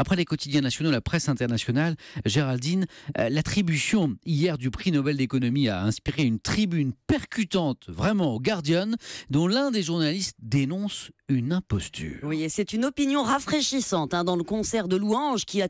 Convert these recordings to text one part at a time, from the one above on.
Après les quotidiens nationaux, la presse internationale, Géraldine, euh, l'attribution hier du prix Nobel d'économie a inspiré une tribune percutante, vraiment, au Guardian, dont l'un des journalistes dénonce une imposture. Oui, et c'est une opinion rafraîchissante hein, dans le concert de louanges qui, euh,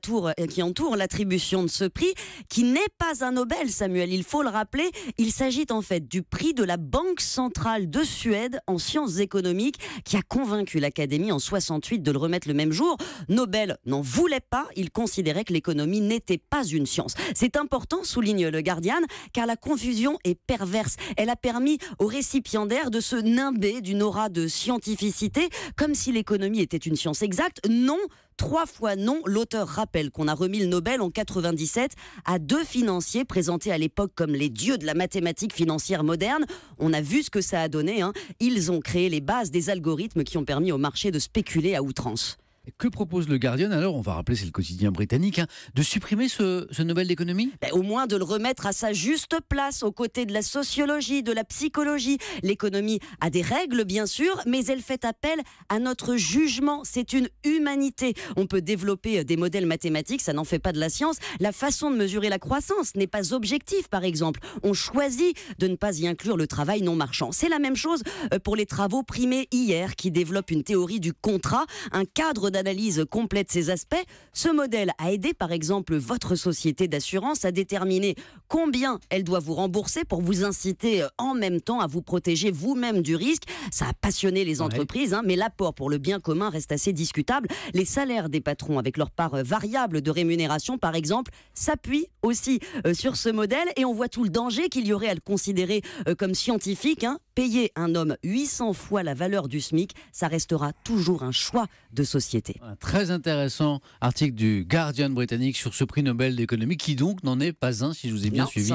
qui entoure l'attribution de ce prix, qui n'est pas un Nobel, Samuel, il faut le rappeler. Il s'agit en fait du prix de la Banque centrale de Suède en sciences économiques, qui a convaincu l'Académie en 68 de le remettre le même jour. Nobel n'en voulait pas, il considérait que l'économie n'était pas une science. C'est important, souligne le Guardian, car la confusion est perverse. Elle a permis aux récipiendaires de se nimber d'une aura de scientificité comme si l'économie était une science exacte. Non, trois fois non. L'auteur rappelle qu'on a remis le Nobel en 97 à deux financiers présentés à l'époque comme les dieux de la mathématique financière moderne. On a vu ce que ça a donné. Hein. Ils ont créé les bases des algorithmes qui ont permis au marché de spéculer à outrance. Que propose le Guardian alors On va rappeler, c'est le quotidien britannique, hein, de supprimer ce, nouvel Nobel d'économie ben, Au moins de le remettre à sa juste place, aux côtés de la sociologie, de la psychologie. L'économie a des règles, bien sûr, mais elle fait appel à notre jugement. C'est une humanité. On peut développer euh, des modèles mathématiques, ça n'en fait pas de la science. La façon de mesurer la croissance n'est pas objective, par exemple. On choisit de ne pas y inclure le travail non marchand. C'est la même chose euh, pour les travaux primés hier qui développent une théorie du contrat, un cadre d'un Analyse complète ces aspects. Ce modèle a aidé par exemple votre société d'assurance à déterminer combien elle doit vous rembourser pour vous inciter euh, en même temps à vous protéger vous-même du risque. Ça a passionné les entreprises, hein, mais l'apport pour le bien commun reste assez discutable. Les salaires des patrons avec leur part euh, variable de rémunération par exemple s'appuient aussi euh, sur ce modèle et on voit tout le danger qu'il y aurait à le considérer comme scientifique. Hein payer un homme 800 fois la valeur du SMIC, ça restera toujours un choix de société. Un très intéressant article du Guardian britannique sur ce prix Nobel d'économie, qui donc n'en est pas un, si je vous ai bien suivi.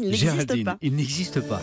Il n'existe pas.